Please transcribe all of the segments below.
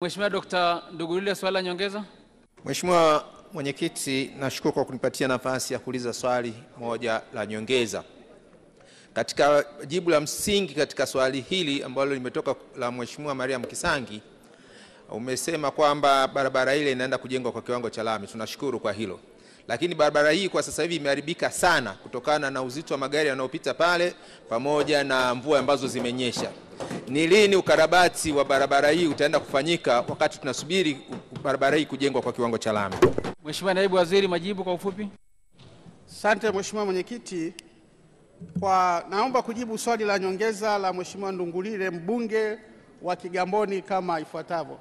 Mheshimiwa Dkt. Ndugulile, swali la nyongeza. Mheshimiwa Mwenyekiti, nashukuru kwa kunipatia nafasi ya kuuliza swali moja la nyongeza. Katika jibu la msingi katika swali hili ambalo limetoka la Mheshimiwa Mariam Kisangi, umesema kwamba barabara ile inaenda kujengwa kwa kiwango cha lami. Tunashukuru kwa hilo, lakini barabara hii kwa sasa hivi imeharibika sana kutokana na uzito wa magari yanayopita pale pamoja na mvua ambazo zimenyesha ni lini ukarabati wa barabara hii utaenda kufanyika wakati tunasubiri barabara hii kujengwa kwa kiwango cha lami? Mheshimiwa Naibu Waziri, majibu kwa ufupi. Asante Mheshimiwa Mwenyekiti, kwa naomba kujibu swali la nyongeza la Mheshimiwa Ndungulile mbunge wa Kigamboni kama ifuatavyo.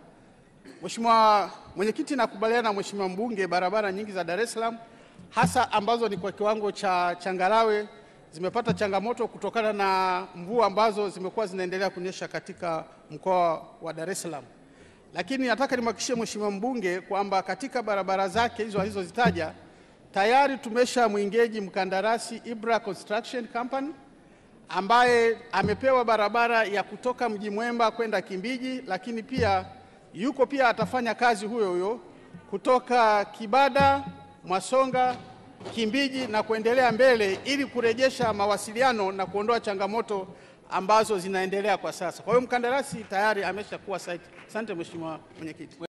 Mheshimiwa Mwenyekiti, nakubaliana na Mheshimiwa mbunge, barabara nyingi za Dar es Salaam hasa ambazo ni kwa kiwango cha changarawe zimepata changamoto kutokana na mvua ambazo zimekuwa zinaendelea kunyesha katika mkoa wa Dar es Salaam. Lakini nataka nimhakikishie Mheshimiwa mbunge kwamba katika barabara zake hizo alizozitaja tayari tumesha mwingeji mkandarasi Ibra Construction Company ambaye amepewa barabara ya kutoka Mji Mwemba kwenda Kimbiji, lakini pia yuko pia atafanya kazi huyo huyo kutoka Kibada Mwasonga Kimbiji na kuendelea mbele ili kurejesha mawasiliano na kuondoa changamoto ambazo zinaendelea kwa sasa. Kwa hiyo mkandarasi tayari ameshakuwa site. Asante Mheshimiwa Mwenyekiti.